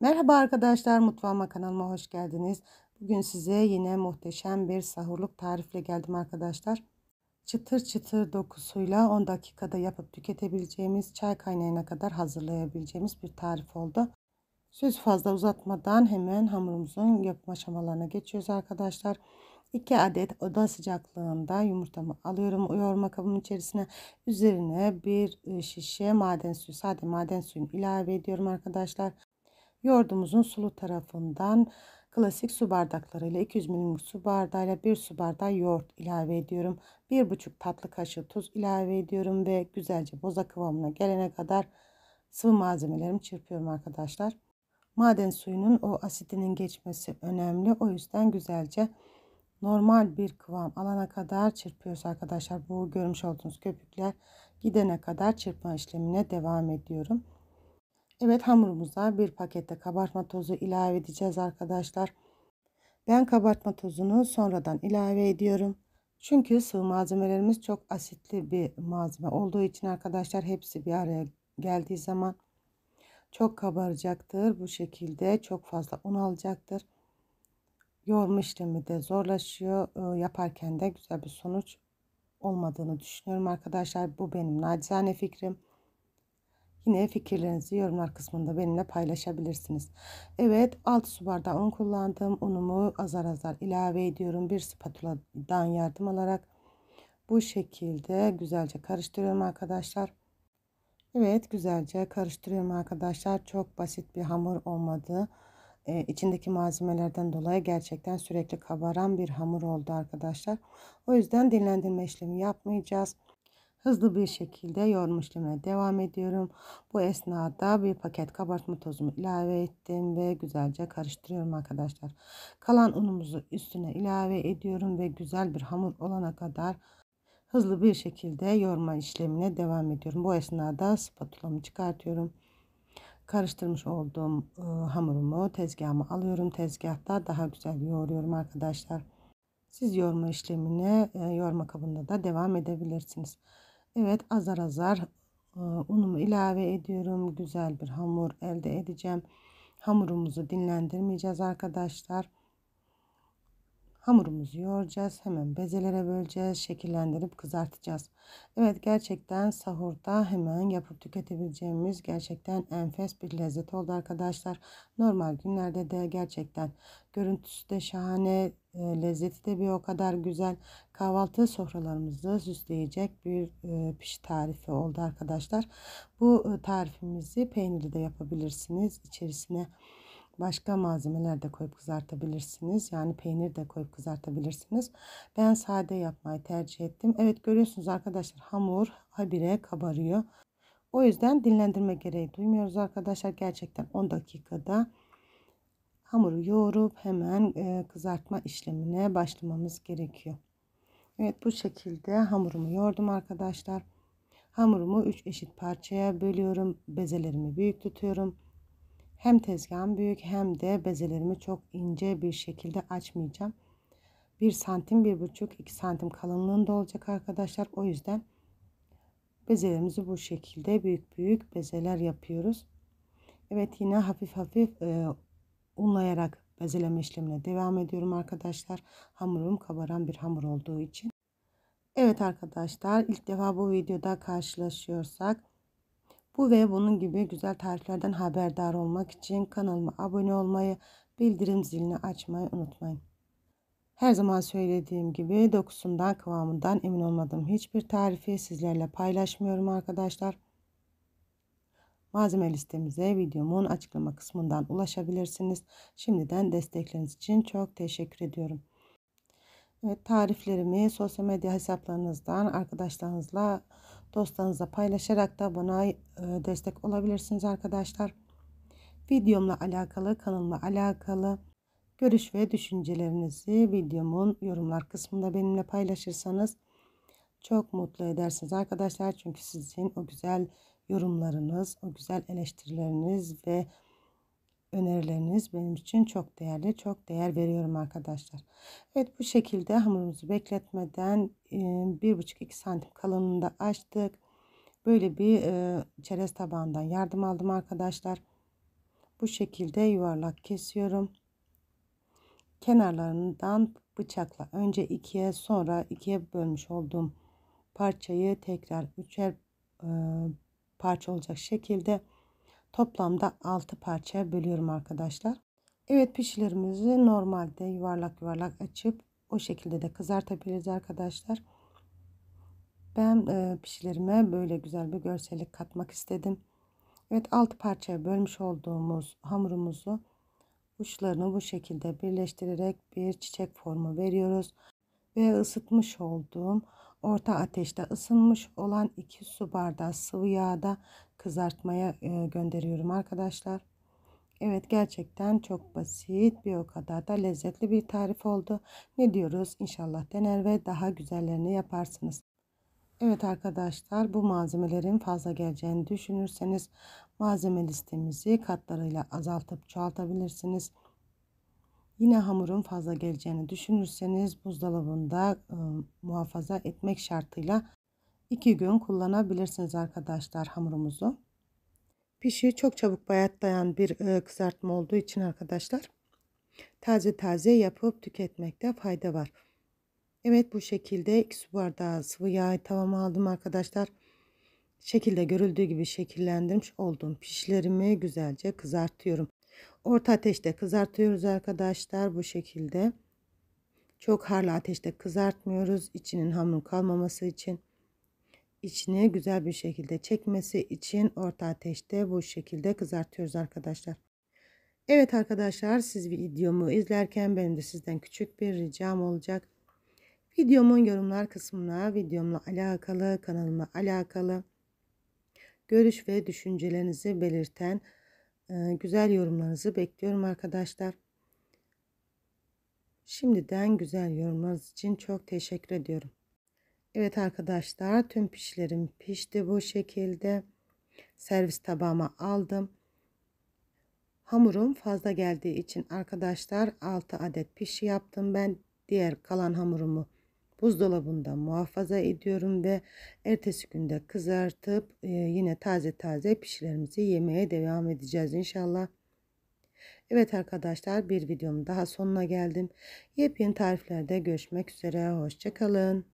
Merhaba arkadaşlar mutfağıma kanalıma hoş geldiniz. Bugün size yine muhteşem bir sahurluk tarifle geldim arkadaşlar. Çıtır çıtır dokusuyla 10 dakikada yapıp tüketebileceğimiz çay kaynayana kadar hazırlayabileceğimiz bir tarif oldu. Söz fazla uzatmadan hemen hamurumuzun yapım aşamalarına geçiyoruz arkadaşlar. 2 adet oda sıcaklığında yumurtamı alıyorum yoğurma kabımın içerisine. Üzerine bir ıı, şişe maden suyu, sade maden suyunu ilave ediyorum arkadaşlar. Yoğurdumuzun sulu tarafından klasik su bardaklarıyla 200 ml su bardağıyla 1 su bardağı yoğurt ilave ediyorum. 1,5 tatlı kaşığı tuz ilave ediyorum ve güzelce boza kıvamına gelene kadar sıvı malzemelerimi çırpıyorum arkadaşlar. Maden suyunun o asitinin geçmesi önemli. O yüzden güzelce normal bir kıvam alana kadar çırpıyoruz arkadaşlar. Bu görmüş olduğunuz köpükler gidene kadar çırpma işlemine devam ediyorum. Evet hamurumuza bir pakette kabartma tozu ilave edeceğiz arkadaşlar. Ben kabartma tozunu sonradan ilave ediyorum. Çünkü sıvı malzemelerimiz çok asitli bir malzeme olduğu için arkadaşlar hepsi bir araya geldiği zaman çok kabaracaktır. Bu şekilde çok fazla un alacaktır. Yoğurma işlemi de zorlaşıyor. Ee, yaparken de güzel bir sonuç olmadığını düşünüyorum arkadaşlar. Bu benim nacizane fikrim. Yine fikirlerinizi yorumlar kısmında benimle paylaşabilirsiniz. Evet 6 su bardağı un kullandım. Unumu azar azar ilave ediyorum. Bir spatuladan yardım alarak bu şekilde güzelce karıştırıyorum arkadaşlar. Evet güzelce karıştırıyorum arkadaşlar. Çok basit bir hamur olmadı. Ee, içindeki malzemelerden dolayı gerçekten sürekli kabaran bir hamur oldu arkadaşlar. O yüzden dinlendirme işlemi yapmayacağız hızlı bir şekilde yoğurma işlemine devam ediyorum. Bu esnada bir paket kabartma tozumu ilave ettim ve güzelce karıştırıyorum arkadaşlar. Kalan unumuzu üstüne ilave ediyorum ve güzel bir hamur olana kadar hızlı bir şekilde yoğurma işlemine devam ediyorum. Bu esnada spatulamı çıkartıyorum. Karıştırmış olduğum e, hamurumu tezgahıma alıyorum. Tezgahta daha güzel yoğuruyorum arkadaşlar. Siz yoğurma işlemine e, yoğurma kabında da devam edebilirsiniz. Evet azar azar e, unumu ilave ediyorum. Güzel bir hamur elde edeceğim. Hamurumuzu dinlendirmeyeceğiz arkadaşlar. Hamurumuzu yoğuracağız. Hemen bezelere böleceğiz. Şekillendirip kızartacağız. Evet gerçekten sahurda hemen yapıp tüketebileceğimiz gerçekten enfes bir lezzet oldu arkadaşlar. Normal günlerde de gerçekten görüntüsü de şahane. E, lezzeti de bir o kadar güzel. Kahvaltı sofralarımızı süsleyecek bir e, piş tarifi oldu arkadaşlar. Bu e, tarifimizi peynirli de yapabilirsiniz. içerisine Başka malzemeler de koyup kızartabilirsiniz. Yani peynir de koyup kızartabilirsiniz. Ben sade yapmayı tercih ettim. Evet görüyorsunuz arkadaşlar hamur habire kabarıyor. O yüzden dinlendirme gereği duymuyoruz arkadaşlar. Gerçekten 10 dakikada hamuru yoğurup hemen e, kızartma işlemine başlamamız gerekiyor. Evet bu şekilde hamurumu yoğurdum arkadaşlar. Hamurumu 3 eşit parçaya bölüyorum. Bezelerimi büyük tutuyorum. Hem tezgahım büyük hem de bezelerimi çok ince bir şekilde açmayacağım. 1 santim 1,5 2 santim kalınlığında olacak arkadaşlar. O yüzden bezelerimizi bu şekilde büyük büyük bezeler yapıyoruz. Evet yine hafif hafif e, unlayarak bezeleme işlemine devam ediyorum arkadaşlar. Hamurum kabaran bir hamur olduğu için. Evet arkadaşlar ilk defa bu videoda karşılaşıyorsak bu ve bunun gibi güzel tariflerden haberdar olmak için kanalıma abone olmayı, bildirim zilini açmayı unutmayın. Her zaman söylediğim gibi dokusundan kıvamından emin olmadığım hiçbir tarifi sizlerle paylaşmıyorum arkadaşlar. Malzeme listemize videomun açıklama kısmından ulaşabilirsiniz. Şimdiden destekleriniz için çok teşekkür ediyorum. Evet, tariflerimi sosyal medya hesaplarınızdan arkadaşlarınızla Dostlarınızla paylaşarak da bana e, destek olabilirsiniz arkadaşlar. Videomla alakalı, kanalımla alakalı görüş ve düşüncelerinizi videomun yorumlar kısmında benimle paylaşırsanız çok mutlu edersiniz arkadaşlar. Çünkü sizin o güzel yorumlarınız, o güzel eleştirileriniz ve önerileriniz benim için çok değerli. Çok değer veriyorum arkadaşlar. Evet bu şekilde hamurumuzu bekletmeden 1,5-2 santim kalınlığında açtık. Böyle bir çerez tabağından yardım aldım arkadaşlar. Bu şekilde yuvarlak kesiyorum. Kenarlarından bıçakla önce ikiye sonra ikiye bölmüş olduğum parçayı tekrar üçer parça olacak şekilde Toplamda 6 parçaya bölüyorum arkadaşlar. Evet pişilerimizi normalde yuvarlak yuvarlak açıp o şekilde de kızartabiliriz arkadaşlar. Ben e, pişilerime böyle güzel bir görsellik katmak istedim. Evet alt parçaya bölmüş olduğumuz hamurumuzu uçlarını bu şekilde birleştirerek bir çiçek formu veriyoruz. Ve ısıtmış olduğum Orta ateşte ısınmış olan 2 su bardağı sıvı yağda kızartmaya e, gönderiyorum arkadaşlar. Evet gerçekten çok basit bir o kadar da lezzetli bir tarif oldu. Ne diyoruz? İnşallah dener ve daha güzellerini yaparsınız. Evet arkadaşlar bu malzemelerin fazla geleceğini düşünürseniz malzeme listemizi katlarıyla azaltıp çoğaltabilirsiniz. Yine hamurun fazla geleceğini düşünürseniz buzdolabında e, muhafaza etmek şartıyla 2 gün kullanabilirsiniz arkadaşlar hamurumuzu. Pişi çok çabuk bayatlayan bir e, kızartma olduğu için arkadaşlar taze taze yapıp tüketmekte fayda var. Evet bu şekilde 2 su bardağı sıvı yağ tavama aldım arkadaşlar. Şekilde görüldüğü gibi şekillendirmiş olduğum pişlerimi güzelce kızartıyorum. Orta ateşte kızartıyoruz arkadaşlar bu şekilde. Çok harlı ateşte kızartmıyoruz. İçinin hamurun kalmaması için. İçini güzel bir şekilde çekmesi için orta ateşte bu şekilde kızartıyoruz arkadaşlar. Evet arkadaşlar siz videomu izlerken benim de sizden küçük bir ricam olacak. Videomun yorumlar kısmına videomla alakalı kanalımla alakalı görüş ve düşüncelerinizi belirten ee, güzel yorumlarınızı bekliyorum arkadaşlar. Şimdiden güzel yorumlarınız için çok teşekkür ediyorum. Evet arkadaşlar tüm pişlerim pişti bu şekilde. Servis tabağıma aldım. Hamurum fazla geldiği için arkadaşlar 6 adet pişi yaptım. Ben diğer kalan hamurumu buzdolabında muhafaza ediyorum ve ertesi günde kızartıp e, yine taze taze pişilerimizi yemeye devam edeceğiz inşallah. Evet arkadaşlar bir videomun daha sonuna geldim. Yepyeni tariflerde görüşmek üzere. Hoşçakalın.